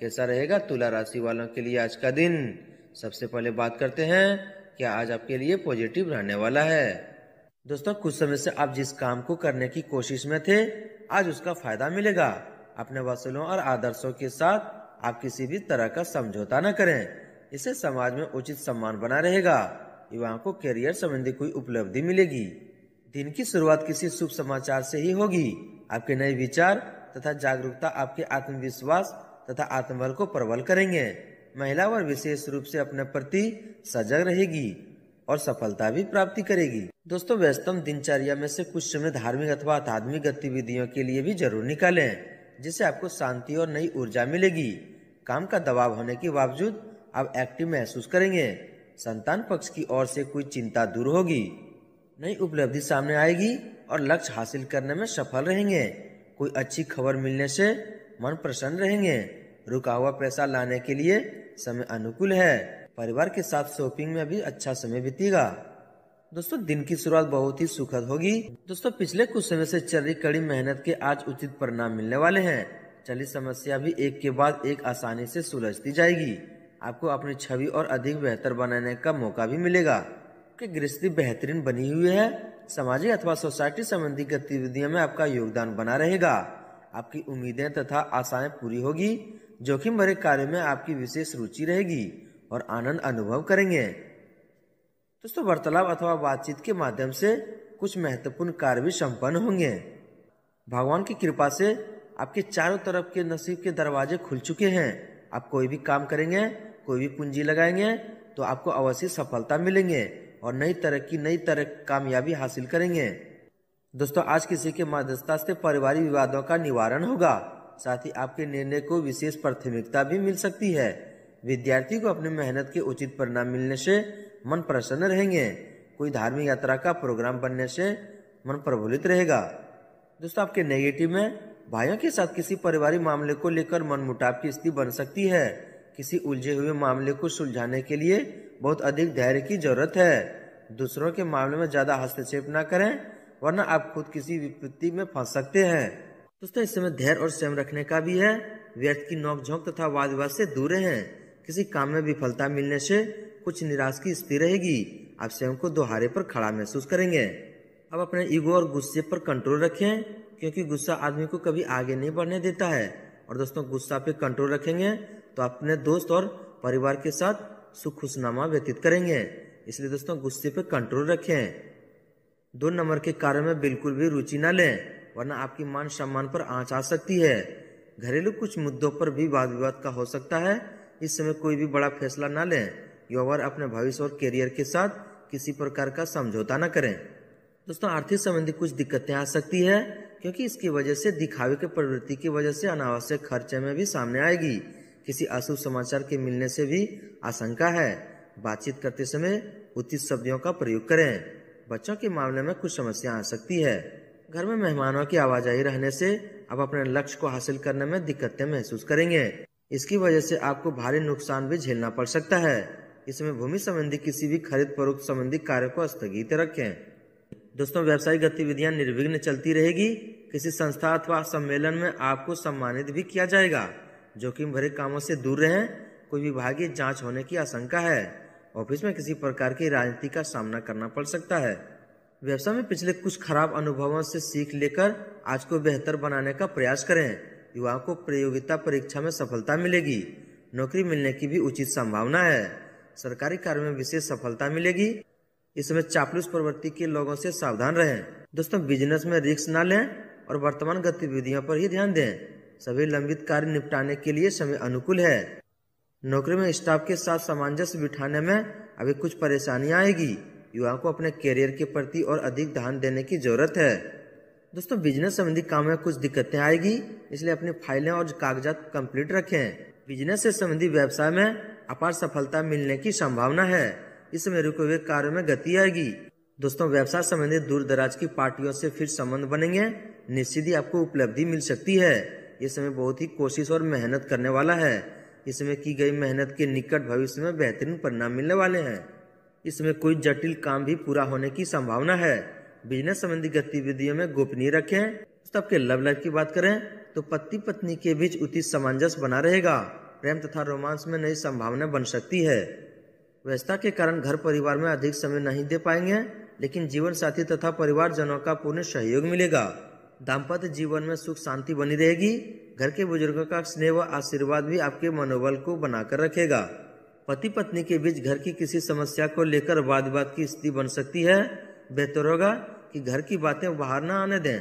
कैसा रहेगा तुला राशि वालों के लिए आज का दिन सबसे पहले बात करते हैं क्या आज आपके लिए पॉजिटिव रहने वाला है दोस्तों कुछ समय से आप जिस काम को करने की कोशिश में थे आज उसका फायदा मिलेगा अपने वसूलों और आदर्शों के साथ आप किसी भी तरह का समझौता न करें इससे समाज में उचित सम्मान बना रहेगा युवाओं को करियर संबंधी कोई उपलब्धि मिलेगी दिन की शुरुआत किसी शुभ समाचार से ही होगी आपके नए विचार तथा जागरूकता आपके आत्मविश्वास तथा आत्मबल को प्रबल करेंगे महिला वर्ग विशेष रूप से अपने प्रति सजग रहेगी और सफलता भी प्राप्ति करेगी दोस्तों व्यस्तम दिनचर्या में से कुछ समय धार्मिक अथवा आध्यात्मिक गतिविधियों के लिए भी जरूर निकालें जिससे आपको शांति और नई ऊर्जा मिलेगी काम का दबाव होने के बावजूद आप एक्टिव महसूस करेंगे संतान पक्ष की ओर से कोई चिंता दूर होगी नई उपलब्धि सामने आएगी और लक्ष्य हासिल करने में सफल रहेंगे कोई अच्छी खबर मिलने से मन प्रसन्न रहेंगे रुका हुआ पैसा लाने के लिए समय अनुकूल है परिवार के साथ शॉपिंग में भी अच्छा समय बीतेगा दोस्तों दिन की शुरुआत बहुत ही सुखद होगी दोस्तों पिछले कुछ समय से चल रही कड़ी मेहनत के आज उचित परिणाम मिलने वाले हैं चली समस्या भी एक के बाद एक आसानी से सुलझती जाएगी आपको अपनी छवि और अधिक बेहतर बनाने का मौका भी मिलेगा की गृहस्थी बेहतरीन बनी हुई है सामाजिक अथवा सोसाइटी संबंधी गतिविधियों में आपका योगदान बना रहेगा आपकी उम्मीदें तथा आशाएं पूरी होगी जोखिम भरे कार्य में आपकी विशेष रुचि रहेगी और आनंद अनुभव करेंगे दोस्तों वार्तालाप अथवा बातचीत के माध्यम से कुछ महत्वपूर्ण कार्य भी संपन्न होंगे भगवान की कृपा से आपके चारों तरफ के नसीब के दरवाजे खुल चुके हैं आप कोई भी काम करेंगे कोई भी पूंजी लगाएंगे तो आपको अवश्य सफलता मिलेंगे और नई तरक्की नई तरह कामयाबी हासिल करेंगे दोस्तों आज किसी के मध्यस्थता से पारिवारिक विवादों का निवारण होगा साथ ही आपके निर्णय को विशेष प्राथमिकता भी मिल सकती है विद्यार्थी को अपनी मेहनत के उचित परिणाम मिलने से मन प्रसन्न रहेंगे कोई धार्मिक यात्रा का प्रोग्राम बनने से मन प्रफुल्लित रहेगा दोस्तों आपके नेगेटिव में भाइयों के साथ किसी पारिवारिक मामले को लेकर मन मुटाव की स्थिति बन सकती है किसी उलझे हुए मामले को सुलझाने के लिए बहुत अधिक धैर्य की जरूरत है दूसरों के मामले में ज़्यादा हस्तक्षेप न करें वरना आप खुद किसी विपत्ति में फंस सकते हैं दोस्तों इस समय धैर्य और स्वयं रखने का भी है व्यर्थ की नोकझोंक तथा वाद विवाद से दूर रहें किसी काम में विफलता मिलने से कुछ निराश की स्थिति रहेगी आप स्वयं को दोहारे पर खड़ा महसूस करेंगे अब अपने ईगो और गुस्से पर कंट्रोल रखें क्योंकि गुस्सा आदमी को कभी आगे नहीं बढ़ने देता है और दोस्तों गुस्सा पे कंट्रोल रखेंगे तो अपने दोस्त और परिवार के साथ सुख खुशनामा व्यतीत करेंगे इसलिए दोस्तों गुस्से पे कंट्रोल रखें दो नंबर के कार्य में बिल्कुल भी रुचि न लें वरना आपकी मान सम्मान पर आँच आ सकती है घरेलू कुछ मुद्दों पर भी वाद विवाद का हो सकता है इस समय कोई भी बड़ा फैसला ना लें युवा अपने भविष्य और करियर के साथ किसी प्रकार का समझौता न करें दोस्तों आर्थिक संबंधी कुछ दिक्कतें आ सकती है क्योंकि इसकी वजह से दिखावे के प्रवृत्ति की वजह से अनावश्यक खर्चे में भी सामने आएगी किसी अशुभ समाचार के मिलने से भी आशंका है बातचीत करते समय उचित शब्दों का प्रयोग करें बच्चों के मामले में कुछ समस्या आ सकती है घर में मेहमानों की आवाजाही रहने से आप अपने लक्ष्य को हासिल करने में दिक्कतें महसूस करेंगे इसकी वजह से आपको भारी नुकसान भी झेलना पड़ सकता है इसमें भूमि संबंधी किसी भी खरीद फरोख संबंधी कार्य को स्थगित रखें दोस्तों व्यावसायिक गतिविधियां निर्विघ्न चलती रहेगी किसी संस्था अथवा सम्मेलन में आपको सम्मानित भी किया जाएगा जोखिम भरे कामों से दूर रहें कोई विभागीय जांच होने की आशंका है ऑफिस में किसी प्रकार की राजनीति का सामना करना पड़ सकता है व्यवसाय में पिछले कुछ खराब अनुभवों से सीख लेकर आज को बेहतर बनाने का प्रयास करें युवाओं को प्रतियोगिता परीक्षा में सफलता मिलेगी नौकरी मिलने की भी उचित संभावना है सरकारी कार्य में विशेष सफलता मिलेगी इस समय चापलूस प्रवृत्ति के लोगों से सावधान रहें दोस्तों बिजनेस में रिस्क ना लें और वर्तमान गतिविधियों पर ही ध्यान दें सभी लंबित कार्य निपटाने के लिए समय अनुकूल है नौकरी में स्टाफ के साथ सामंजस्य बिठाने में अभी कुछ परेशानियां आएगी युवा को अपने करियर के प्रति और अधिक ध्यान देने की जरूरत है दोस्तों बिजनेस संबंधी काम में कुछ दिक्कतें आएगी इसलिए अपनी फाइलें और कागजात कंप्लीट रखें बिजनेस से संबंधी व्यवसाय में अपार सफलता मिलने की संभावना है इसमें रुके हुए कार्यो में गति आएगी दोस्तों व्यवसाय संबंधी दूर दराज की पार्टियों से फिर संबंध बनेंगे निश्चित ही आपको उपलब्धि मिल सकती है ये समय बहुत ही कोशिश और मेहनत करने वाला है इसमें की गई मेहनत के निकट भविष्य में बेहतरीन परिणाम मिलने वाले हैं इसमें कोई जटिल काम भी पूरा होने की संभावना है बिजनेस संबंधी गतिविधियों में गोपनीय रखें सबके लव लाइफ की बात करें तो पति पत्नी के बीच उचित सामंजस्य बना रहेगा प्रेम तथा रोमांस में नई संभावना बन सकती है व्यस्तता के कारण घर परिवार में अधिक समय नहीं दे पाएंगे लेकिन जीवन साथी तथा परिवारजनों का पूर्ण सहयोग मिलेगा दाम्पत्य जीवन में सुख शांति बनी रहेगी घर के बुजुर्गों का स्नेह व आशीर्वाद भी आपके मनोबल को बनाकर रखेगा पति पत्नी के बीच घर की किसी समस्या को लेकर वाद विवाद की स्थिति बन सकती है बेहतर होगा कि घर की बातें बाहर न आने दें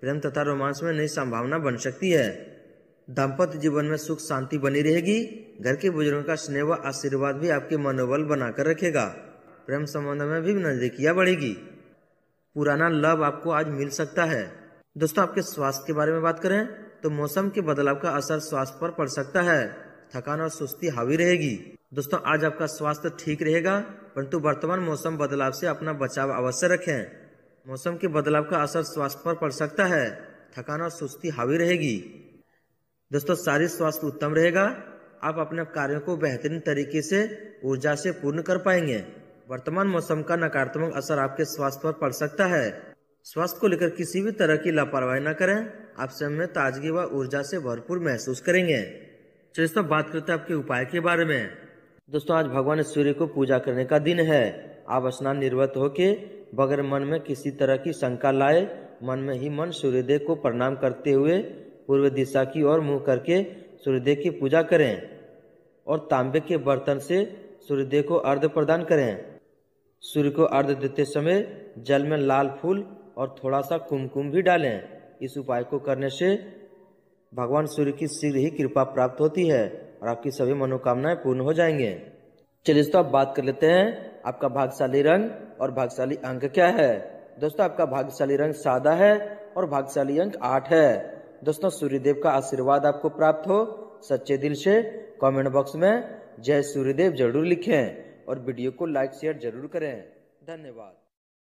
प्रेम तथा रोमांस में नई संभावना बन सकती है दाम्पत्य जीवन में सुख शांति बनी रहेगी घर के बुजुर्गों का स्नेह व आशीर्वाद भी आपके मनोबल बनाकर रखेगा प्रेम संबंध में भी नजदीकियाँ बढ़ेगी पुराना लव आपको आज मिल सकता है दोस्तों आपके स्वास्थ्य के बारे में बात करें तो मौसम के बदलाव का असर स्वास्थ्य पर पड़ सकता है थकान और सुस्ती हावी रहेगी दोस्तों आज आपका स्वास्थ्य ठीक रहेगा परंतु वर्तमान मौसम बदलाव से अपना बचाव अवश्य रखें मौसम के बदलाव का असर स्वास्थ्य पर पड़ सकता है थकान और सुस्ती हावी रहेगी दोस्तों शारीरिक स्वास्थ्य उत्तम रहेगा आप अपने कार्यों को बेहतरीन तरीके से ऊर्जा से पूर्ण कर पाएंगे वर्तमान मौसम का नकारात्मक असर आपके स्वास्थ्य पर पड़ सकता है स्वास्थ्य को लेकर किसी भी तरह की लापरवाही न करें आप स्वयं में ताजगी व ऊर्जा से भरपूर महसूस करेंगे चलिए सब बात करते हैं आपके उपाय के बारे में दोस्तों आज भगवान सूर्य को पूजा करने का दिन है आप स्नान निर्वत होके बगैर मन में किसी तरह की शंका लाए मन में ही मन सूर्यदेव को प्रणाम करते हुए पूर्व दिशा की ओर मुंह करके सूर्यदेव की पूजा करें और तांबे के बर्तन से सूर्यदेव को अर्घ प्रदान करें सूर्य को अर्घ देते समय जल में लाल फूल और थोड़ा सा कुमकुम भी डालें इस उपाय को करने से भगवान सूर्य की शीघ्र ही कृपा प्राप्त होती है और आपकी सभी मनोकामनाएं पूर्ण हो जाएंगे चलिए दोस्तों आप बात कर लेते हैं आपका भाग्यशाली रंग और भाग्यशाली अंक क्या है दोस्तों आपका भाग्यशाली रंग सादा है और भाग्यशाली अंक आठ है दोस्तों सूर्यदेव का आशीर्वाद आपको प्राप्त हो सच्चे दिल से कमेंट बॉक्स में जय सूर्यदेव जरूर लिखें और वीडियो को लाइक शेयर जरूर करें धन्यवाद